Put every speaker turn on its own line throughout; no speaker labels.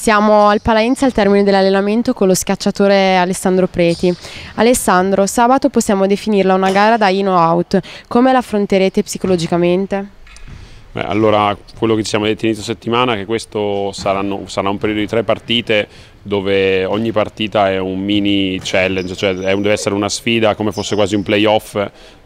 Siamo al Palenza al termine dell'allenamento con lo scacciatore Alessandro Preti. Alessandro, sabato possiamo definirla una gara da in o out. Come la affronterete psicologicamente?
Beh, allora, quello che ci siamo detti inizio settimana è che questo saranno, sarà un periodo di tre partite dove ogni partita è un mini challenge, cioè un, deve essere una sfida come fosse quasi un playoff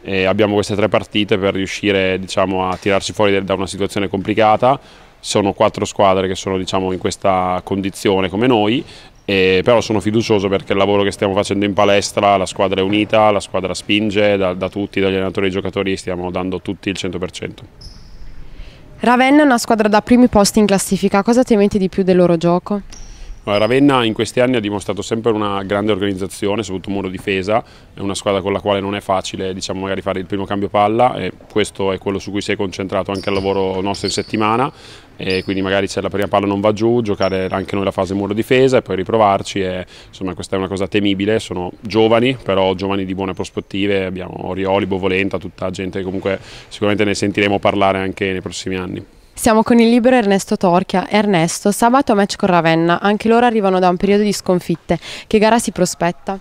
e abbiamo queste tre partite per riuscire diciamo, a tirarci fuori da una situazione complicata sono quattro squadre che sono diciamo, in questa condizione come noi, però sono fiducioso perché il lavoro che stiamo facendo in palestra, la squadra è unita, la squadra spinge da, da tutti, dagli allenatori e ai giocatori, stiamo dando tutti il 100%.
Ravenna è una squadra da primi posti in classifica, cosa temete di più del loro gioco?
Ravenna in questi anni ha dimostrato sempre una grande organizzazione, soprattutto muro difesa, è una squadra con la quale non è facile diciamo, magari fare il primo cambio palla e questo è quello su cui si è concentrato anche il lavoro nostro in settimana e quindi magari se la prima palla non va giù, giocare anche noi la fase muro difesa e poi riprovarci e, insomma questa è una cosa temibile, sono giovani però giovani di buone prospettive, abbiamo Orioli, Bovolenta, tutta gente che comunque sicuramente ne sentiremo parlare anche nei prossimi anni.
Siamo con il libero Ernesto Torchia. Ernesto, sabato match con Ravenna, anche loro arrivano da un periodo di sconfitte. Che gara si prospetta?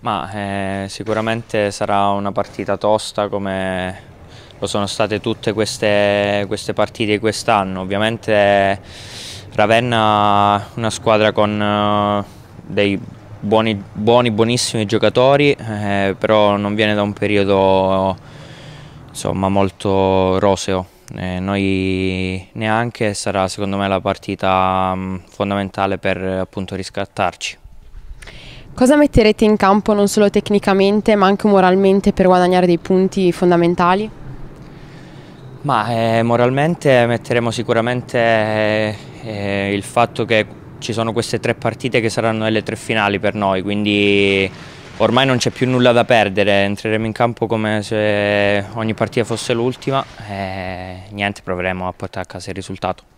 Ma, eh, sicuramente sarà una partita tosta come lo sono state tutte queste, queste partite quest'anno. Ovviamente Ravenna è una squadra con eh, dei buoni, buoni buonissimi giocatori, eh, però non viene da un periodo insomma, molto roseo eh, noi neanche sarà secondo me la partita mh, mm, fondamentale per appunto riscattarci.
Cosa metterete in campo non solo tecnicamente ma anche moralmente per guadagnare dei punti fondamentali?
Ma eh, moralmente metteremo sicuramente eh, eh il fatto che ci sono queste tre partite che saranno le tre finali per noi, quindi Ormai non c'è più nulla da perdere, entreremo in campo come se ogni partita fosse l'ultima e eh, niente, proveremo a portare a casa il risultato.